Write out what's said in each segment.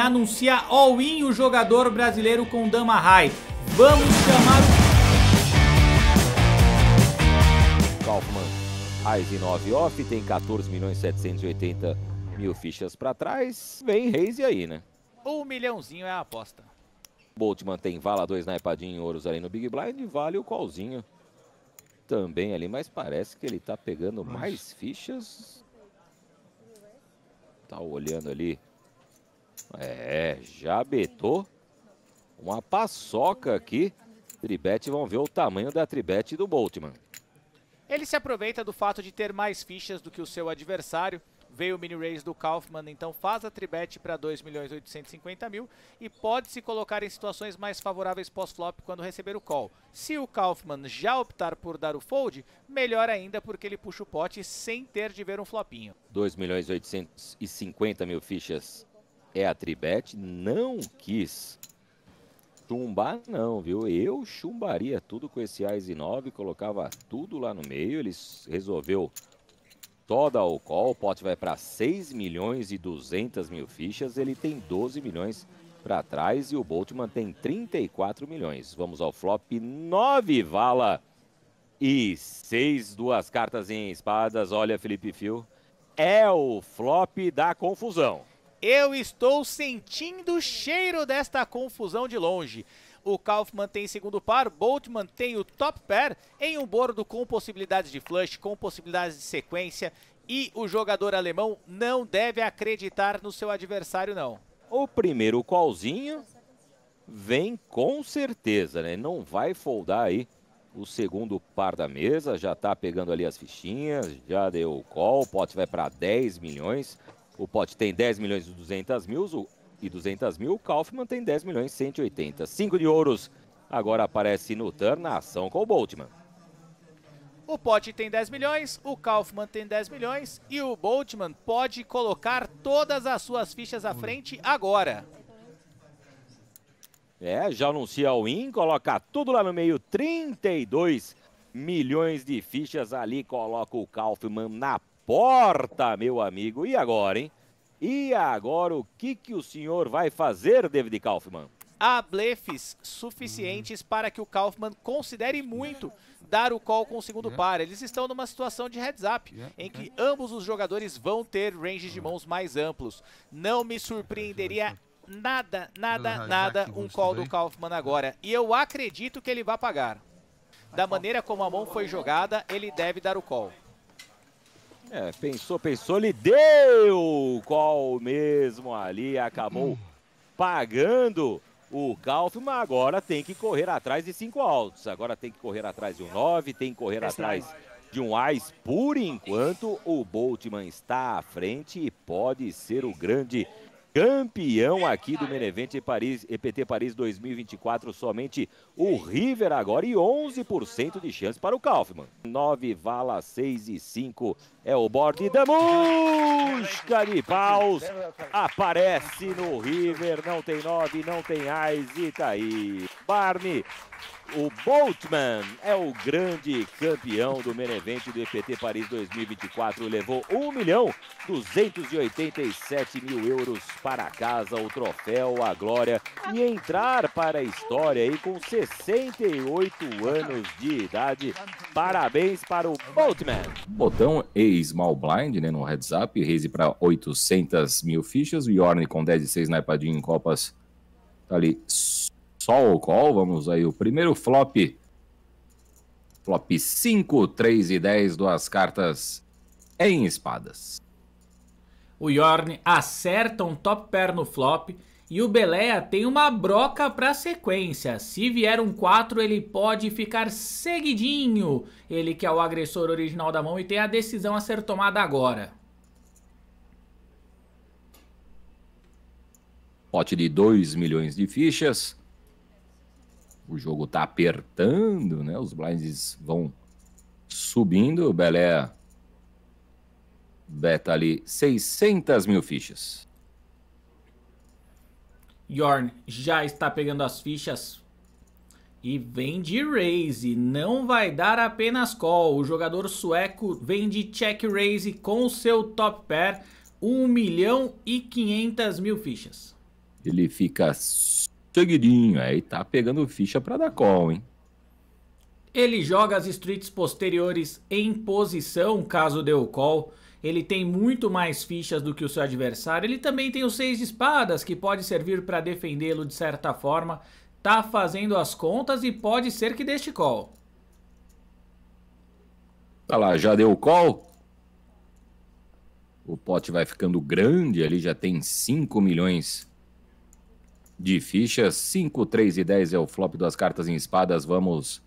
anuncia all-in o jogador brasileiro com dama high. Vamos chamar o... Kaufmann, Reis 9 off, tem 14 milhões 780 mil fichas para trás. Vem Reis aí, né? Um milhãozinho é a aposta. Bolt mantém vala, dois naipadinho, ouros ali no Big Blind, vale o qualzinho também ali, mas parece que ele tá pegando mais fichas. Tá olhando ali é, já betou uma paçoca aqui. Tribete, vão ver o tamanho da Tribete do Boltman. Ele se aproveita do fato de ter mais fichas do que o seu adversário. Veio o mini raise do Kaufman, então faz a tribete para 2 milhões mil e pode se colocar em situações mais favoráveis pós-flop quando receber o call. Se o Kaufman já optar por dar o fold, melhor ainda porque ele puxa o pote sem ter de ver um flopinho. 2 milhões mil fichas é, a Tribet não quis chumbar não, viu? Eu chumbaria tudo com esse Ice 9, colocava tudo lá no meio. Ele resolveu toda o call, o pote vai para 6 milhões e 200 mil fichas, ele tem 12 milhões para trás e o Boltman tem 34 milhões. Vamos ao flop, 9 vala e 6 duas cartas em espadas. Olha, Felipe Fio, é o flop da confusão. Eu estou sentindo o cheiro desta confusão de longe. O Kaufman tem segundo par, Bolt mantém o top pair em um bordo com possibilidades de flush, com possibilidades de sequência. E o jogador alemão não deve acreditar no seu adversário, não. O primeiro callzinho vem com certeza, né? Não vai foldar aí o segundo par da mesa. Já tá pegando ali as fichinhas, já deu o call. O pote vai para 10 milhões. O Pote tem 10 milhões e 200 mil, e 200 mil. O Kaufman tem 10 milhões e 180. 5 de ouros agora aparece no turn na ação com o Boltman. O Pote tem 10 milhões, o Kaufman tem 10 milhões e o Boltman pode colocar todas as suas fichas à frente agora. É, já anuncia o win, coloca tudo lá no meio, 32 milhões de fichas ali, coloca o Kaufman na porta, meu amigo. E agora, hein? E agora, o que, que o senhor vai fazer, David Kaufman? Há blefes suficientes hum. para que o Kaufman considere muito dar o call com o segundo par. Eles estão numa situação de heads up, em que ambos os jogadores vão ter ranges de hum. mãos mais amplos. Não me surpreenderia nada, nada, nada um call do Kaufman agora. E eu acredito que ele vai pagar. Da maneira como a mão foi jogada, ele deve dar o call. É, pensou, pensou, lhe deu qual mesmo ali, acabou hum. pagando o Kaufman. Agora tem que correr atrás de cinco altos. Agora tem que correr atrás de um nove, tem que correr atrás de um Ais. Por enquanto, o Boltman está à frente e pode ser o grande campeão aqui do Menevente Paris, EPT Paris 2024, somente o River agora e 11% de chance para o Kaufmann. 9 vala, 6 e 5 é o bordo da Musca de Paus, aparece no River, não tem 9, não tem ais e tá aí. Barney o Boltman é o grande campeão do menevento do EPT Paris 2024. Levou 1 milhão 287 mil euros para casa, o troféu, a glória e entrar para a história aí com 68 anos de idade. Parabéns para o Boltman. Botão e Small Blind né, no heads up, raise para 800 mil fichas. Bjorn com 10 e 6 na ipadinho em Copas. Tá ali Sol qual Vamos aí, o primeiro flop. Flop 5, 3 e 10, duas cartas em espadas. O Yorn acerta um top pair no flop e o Beleia tem uma broca para sequência. Se vier um 4, ele pode ficar seguidinho. Ele que é o agressor original da mão e tem a decisão a ser tomada agora. Pote de 2 milhões de fichas o jogo está apertando, né? Os blinds vão subindo. O Belé beta ali 600 mil fichas. Yorn já está pegando as fichas e vem de raise. Não vai dar apenas call. O jogador sueco vem de check raise com seu top pair. 1 milhão e 500 mil fichas. Ele fica Seguidinho, aí tá pegando ficha para dar call, hein? Ele joga as streets posteriores em posição, caso dê o call. Ele tem muito mais fichas do que o seu adversário. Ele também tem os seis de espadas, que pode servir para defendê-lo de certa forma. Tá fazendo as contas e pode ser que este call. Tá lá, já deu o call? O pote vai ficando grande ali, já tem 5 milhões de fichas. 5, 3 e 10 é o flop das cartas em espadas. Vamos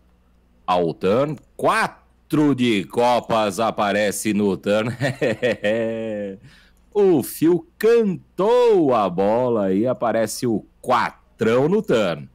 ao turn. 4 de copas aparece no turn. o fio cantou a bola e aparece o quatrão no turn.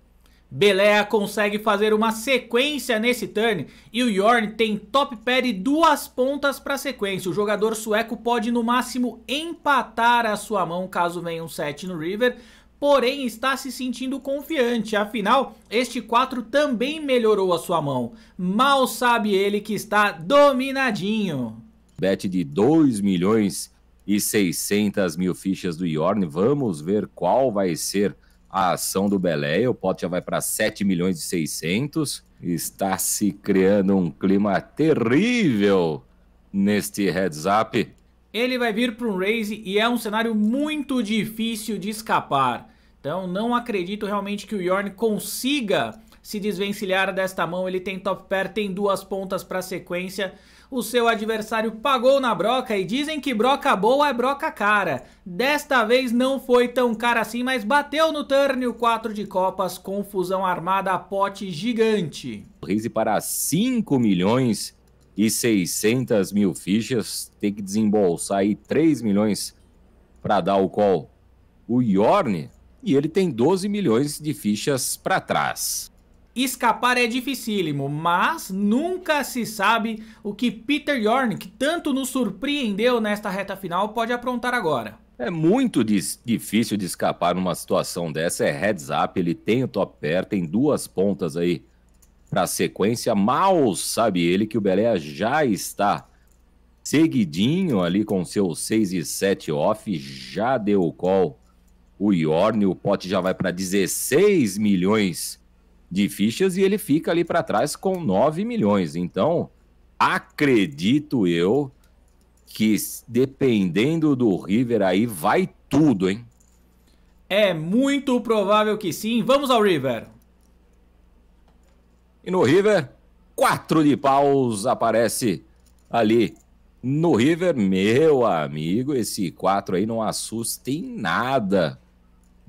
Beléa consegue fazer uma sequência nesse turn e o Yorn tem top pair e duas pontas para sequência. O jogador sueco pode no máximo empatar a sua mão caso venha um set no river, porém está se sentindo confiante, afinal, este 4 também melhorou a sua mão. Mal sabe ele que está dominadinho. Bet de 2 milhões e 600 mil fichas do Yorn, vamos ver qual vai ser a ação do Belé, o pote já vai para 7 milhões e 600. Está se criando um clima terrível neste heads up. Ele vai vir para um raise e é um cenário muito difícil de escapar. Então não acredito realmente que o Yorn consiga se desvencilhar desta mão. Ele tem top pair, tem duas pontas para sequência. O seu adversário pagou na broca e dizem que broca boa é broca cara. Desta vez não foi tão cara assim, mas bateu no turn o 4 de copas, confusão armada, pote gigante. Rise para 5 milhões e 600 mil fichas, tem que desembolsar aí 3 milhões para dar o call. O Yorn e ele tem 12 milhões de fichas para trás. Escapar é dificílimo, mas nunca se sabe o que Peter Yorn, que tanto nos surpreendeu nesta reta final, pode aprontar agora. É muito difícil de escapar numa situação dessa, é heads up, ele tem o top pair, tem duas pontas aí para sequência, mal sabe ele que o Belé já está seguidinho ali com seus 6 e 7 off, já deu o call o Yorn, o pote já vai para 16 milhões de fichas e ele fica ali para trás com 9 milhões. Então, acredito eu que dependendo do River aí vai tudo, hein? É muito provável que sim. Vamos ao River. E no River, quatro de paus aparece ali no River. Meu amigo, esse quatro aí não assusta em nada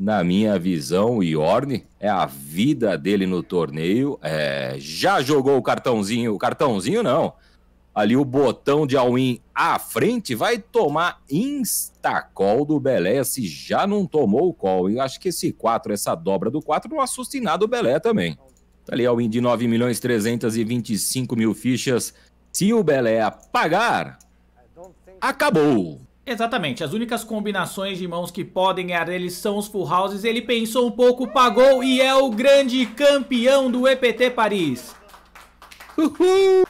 na minha visão, Iorne, é a vida dele no torneio. É, já jogou o cartãozinho, o cartãozinho não. Ali o botão de all-in à frente vai tomar instacol do Belé, se já não tomou o call. E acho que esse 4, essa dobra do 4, não assusta em nada o Belé também. Tá ali all-in de 9 milhões 325 mil fichas. Se o Belé apagar, acabou. Exatamente, as únicas combinações de mãos que podem ganhar deles são os full houses. Ele pensou um pouco, pagou e é o grande campeão do EPT Paris. Uhul.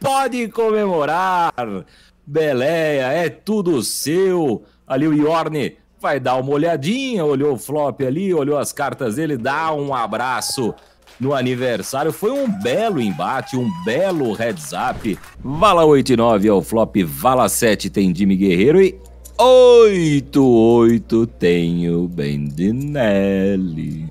Pode comemorar! Beleia, é tudo seu! Ali o Yorne vai dar uma olhadinha, olhou o flop ali, olhou as cartas dele, dá um abraço no aniversário. Foi um belo embate, um belo heads up. Vala 9 é o flop, Vala 7 tem Jimmy Guerreiro e 8 tem o Bendinelli.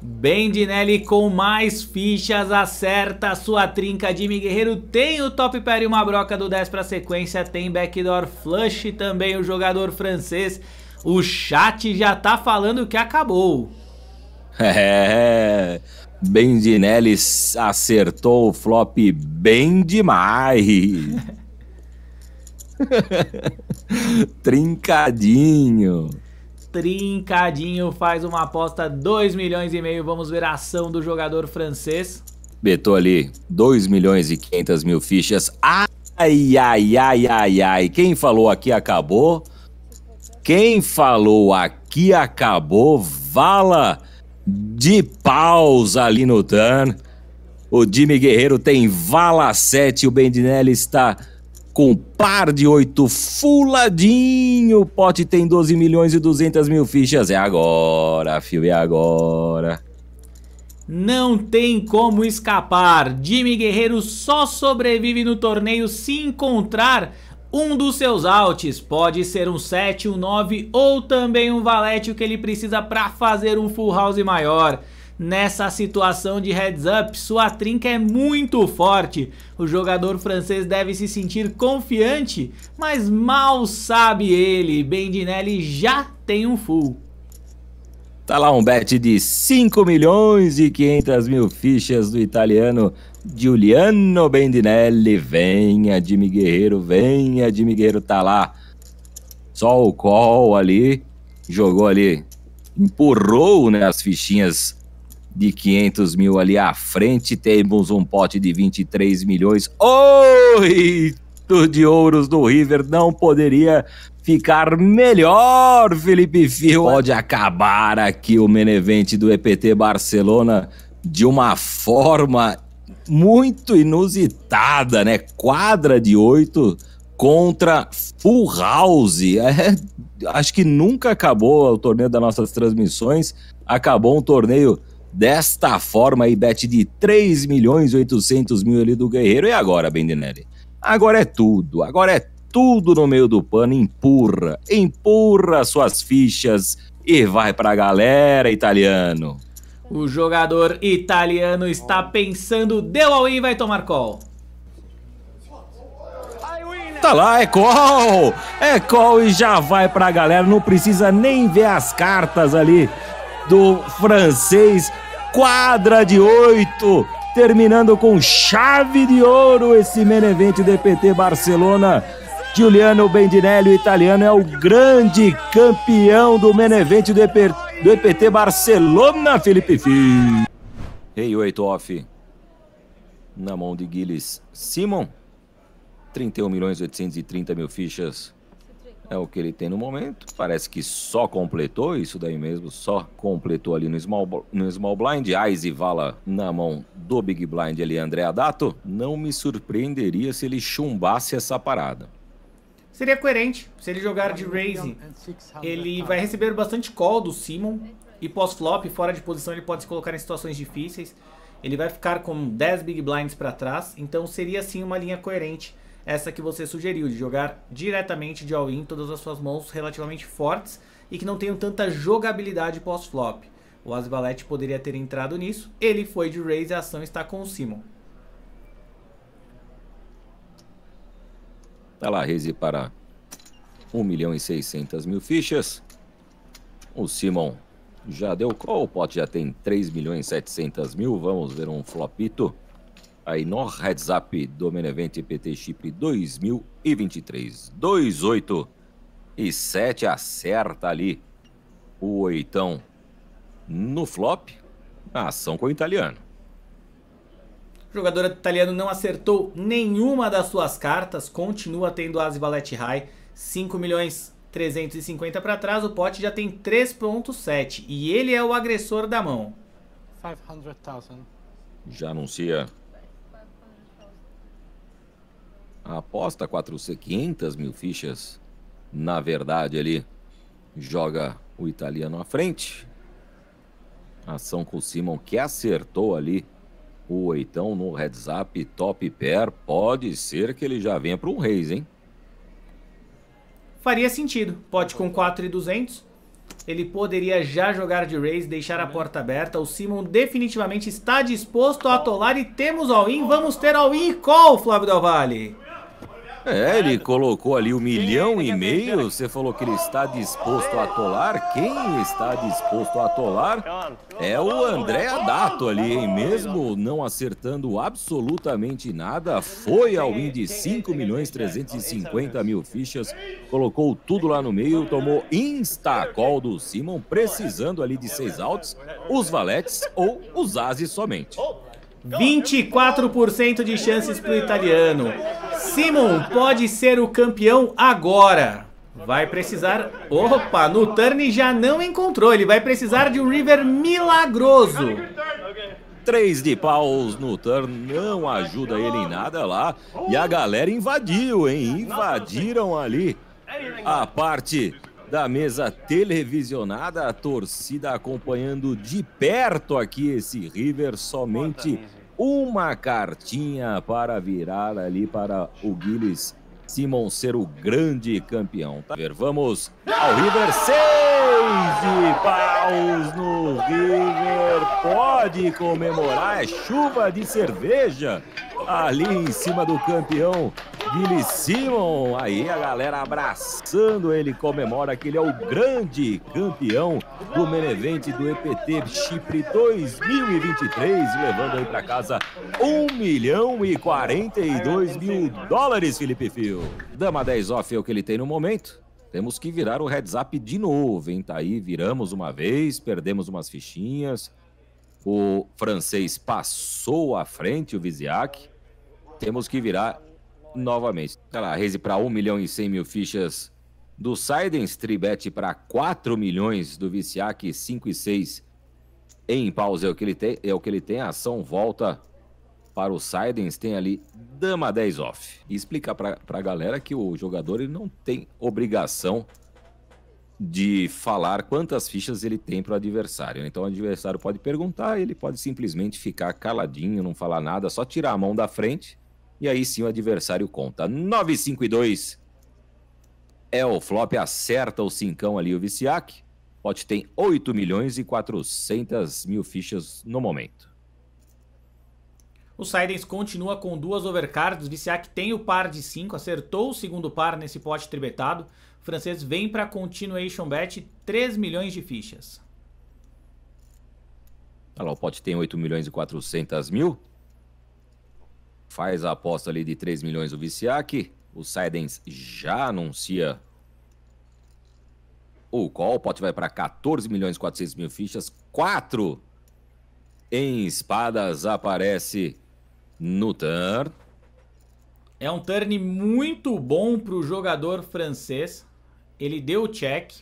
Bendinelli com mais fichas acerta a sua trinca. Jimmy Guerreiro tem o top pair e uma broca do 10 para sequência. Tem backdoor flush também o jogador francês. O chat já tá falando que acabou. É, Bendinelli acertou o flop bem demais. Trincadinho. Trincadinho faz uma aposta 2 milhões e meio. Vamos ver a ação do jogador francês. Betou ali 2 milhões e 500 mil fichas. Ai, ai, ai, ai, ai. Quem falou aqui acabou. Quem falou aqui acabou, vala de pausa ali no turn. O Jimmy Guerreiro tem vala 7, o Bendinelli está com par de 8 fuladinho. O pote tem 12 milhões e 200 mil fichas. É agora, filho, é agora. Não tem como escapar. Jimmy Guerreiro só sobrevive no torneio se encontrar um dos seus outs pode ser um 7, um 9 ou também um valete, o que ele precisa para fazer um full house maior. Nessa situação de heads up, sua trinca é muito forte. O jogador francês deve se sentir confiante, mas mal sabe ele, Bendinelli já tem um full. Tá lá um bet de 5 milhões e 500 mil fichas do italiano Giuliano Bendinelli. Venha, Jimmy Guerreiro, venha, Jimmy Guerreiro tá lá. Só o call ali, jogou ali, empurrou né, as fichinhas de 500 mil ali à frente. Temos um pote de 23 milhões. Oi! Do de Ouros do River não poderia ficar melhor, Felipe Fio. Pode acabar aqui o Menevente do EPT Barcelona de uma forma muito inusitada, né? Quadra de oito contra Full House. É, acho que nunca acabou o torneio das nossas transmissões. Acabou um torneio desta forma aí, bet de 3 milhões e 800 mil ali do Guerreiro. E agora, Bendinelli? Agora é tudo, agora é tudo no meio do pano, empurra, empurra suas fichas e vai pra galera, italiano. O jogador italiano está pensando, deu ao in, vai tomar call. Tá lá, é call! É call e já vai pra galera, não precisa nem ver as cartas ali do francês. Quadra de oito terminando com chave de ouro esse Menevente DPT Barcelona. Giuliano Bendinelli, o italiano, é o grande campeão do Menevente DPT Barcelona, Felipe Fim. Rei 8 off na mão de Guilherme Simon. 31 milhões 830 mil fichas é o que ele tem no momento. Parece que só completou isso daí mesmo, só completou ali no Small, no small Blind. Eyes e Vala na mão do Big Blind ali, André Adato. Não me surpreenderia se ele chumbasse essa parada. Seria coerente. Se ele jogar de raising. ele vai receber bastante call do Simon. E pós-flop, fora de posição, ele pode se colocar em situações difíceis. Ele vai ficar com 10 Big Blinds para trás. Então seria sim uma linha coerente essa que você sugeriu, de jogar diretamente de all-in todas as suas mãos relativamente fortes e que não tenham tanta jogabilidade pós-flop. O Asvalete poderia ter entrado nisso, ele foi de raise e a ação está com o Simon. Tá lá, raise para 1 milhão e 600 mil fichas. O Simon já deu call, o pote já tem 3 milhões e 700 mil, vamos ver um flopito aí no WhatsApp do Menevent PT Chip 2023 28 e 7 acerta ali o oitão no flop, a ação com o italiano. O jogador italiano não acertou nenhuma das suas cartas, continua tendo as valete high, 5 milhões 350 para trás, o pote já tem 3.7 e ele é o agressor da mão. 500, já anuncia Aposta aposta 400, 500 mil fichas, na verdade, ali joga o italiano à frente. Ação com o Simon, que acertou ali o oitão no heads up, top pair. Pode ser que ele já venha para um raise, hein? Faria sentido. Pote com 4,200. Ele poderia já jogar de raise, deixar a porta aberta. O Simon definitivamente está disposto a atolar e temos all-in. Vamos ter all-in e call, Flávio Del Valle. É, ele colocou ali um milhão e meio. Você falou que ele está disposto a atolar. Quem está disposto a atolar é o André Adato ali, hein? Mesmo não acertando absolutamente nada, foi ao win de 5 milhões 350 mil fichas. Colocou tudo lá no meio, tomou insta-call do Simon, precisando ali de seis altos, os valetes ou os ases somente. 24% de chances para o italiano. Simon pode ser o campeão agora. Vai precisar... Opa, no turn já não encontrou. Ele vai precisar de um river milagroso. Três de paus no turn não ajuda ele em nada lá. E a galera invadiu, hein? Invadiram ali a parte da mesa televisionada, a torcida acompanhando de perto aqui esse River somente uma cartinha para virar ali para o Guilherme Simon ser o grande campeão. Tá? Vamos ao River 6 e paus no River. Pode comemorar, é chuva de cerveja ali em cima do campeão Billy Simon. Aí a galera abraçando ele, comemora que ele é o grande campeão do Menevente do EPT Chipre 2023, levando aí para casa 1 milhão e 42 mil dólares, Felipe Fio. Dama 10 off é o que ele tem no momento. Temos que virar o heads up de novo, hein? Tá aí, viramos uma vez, perdemos umas fichinhas. O francês passou à frente, o Viziak. Temos que virar novamente. Sei tá lá, raise para 1 milhão e 100 mil fichas do Sidens, Tribet para 4 milhões do Viciac, 5 e 6 em pausa é o que ele tem, é o que ele tem. A ação volta para o Sidens, tem ali dama 10 off. E explicar para a galera que o jogador ele não tem obrigação de falar quantas fichas ele tem para o adversário. Então o adversário pode perguntar, ele pode simplesmente ficar caladinho, não falar nada, só tirar a mão da frente e aí sim o adversário conta. 9, 5 e 2. É o flop, acerta o cincão ali o Viciac. Pote tem 8 milhões e 400 mil fichas no momento. O Sidens continua com duas overcards. O Viciac tem o par de 5, acertou o segundo par nesse pote tribetado. O francês vem para continuation bet, 3 milhões de fichas. Olha lá, o pote tem 8 milhões e 400 mil faz a aposta ali de 3 milhões o Viciak O Sidens já anuncia o call. O pote vai para 14 milhões e 400 mil fichas. 4 em espadas aparece no turn. É um turn muito bom para o jogador francês. Ele deu o check.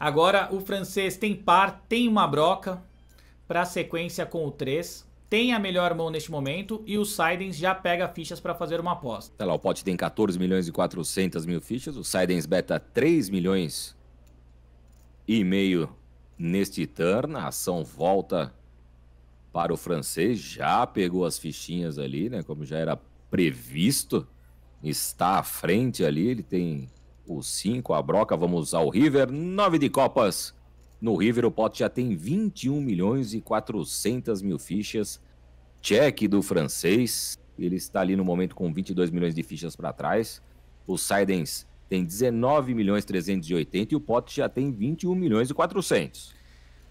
Agora o francês tem par, tem uma broca para a sequência com o 3 tem a melhor mão neste momento e o Sidens já pega fichas para fazer uma aposta. Sei lá, o pote tem 14 milhões e 400 mil fichas, o Sidens beta 3 milhões e meio neste turn, a ação volta para o francês, já pegou as fichinhas ali, né, como já era previsto, está à frente ali, ele tem o 5, a broca, vamos ao River, 9 de copas, no River, o pote já tem 21 milhões e 400 mil fichas. Cheque do francês, ele está ali no momento com 22 milhões de fichas para trás. O Sidens tem 19 milhões 380 e o pote já tem 21 milhões e 400.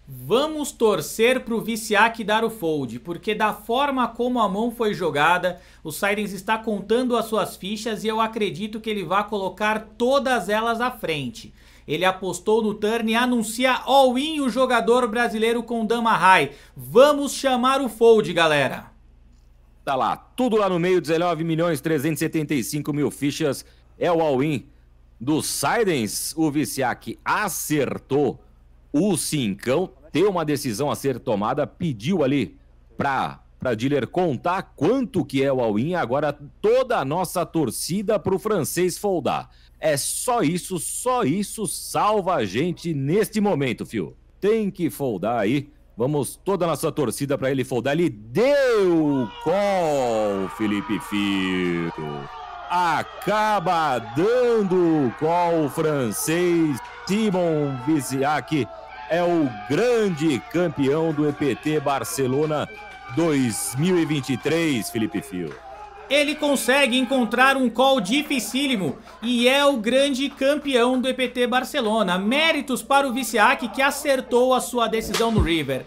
Vamos torcer para o Viciac dar o fold, porque da forma como a mão foi jogada, o Sidens está contando as suas fichas e eu acredito que ele vai colocar todas elas à frente. Ele apostou no turn e anuncia all-in o jogador brasileiro com dama high. Vamos chamar o fold, galera. Tá lá, tudo lá no meio, 19 milhões 375 mil fichas. É o all-in do Sidens. O Viciac acertou o cincão. Tem uma decisão a ser tomada, pediu ali para para dealer contar quanto que é o all-in. Agora toda a nossa torcida para o francês foldar. É só isso, só isso salva a gente neste momento, fio. Tem que foldar aí. Vamos toda a nossa torcida para ele foldar. Ele deu o call, Felipe Fio. Acaba dando o call francês. Simon Viziak é o grande campeão do EPT Barcelona 2023, Felipe Fio ele consegue encontrar um call dificílimo e é o grande campeão do EPT Barcelona. Méritos para o Viciak que acertou a sua decisão no River.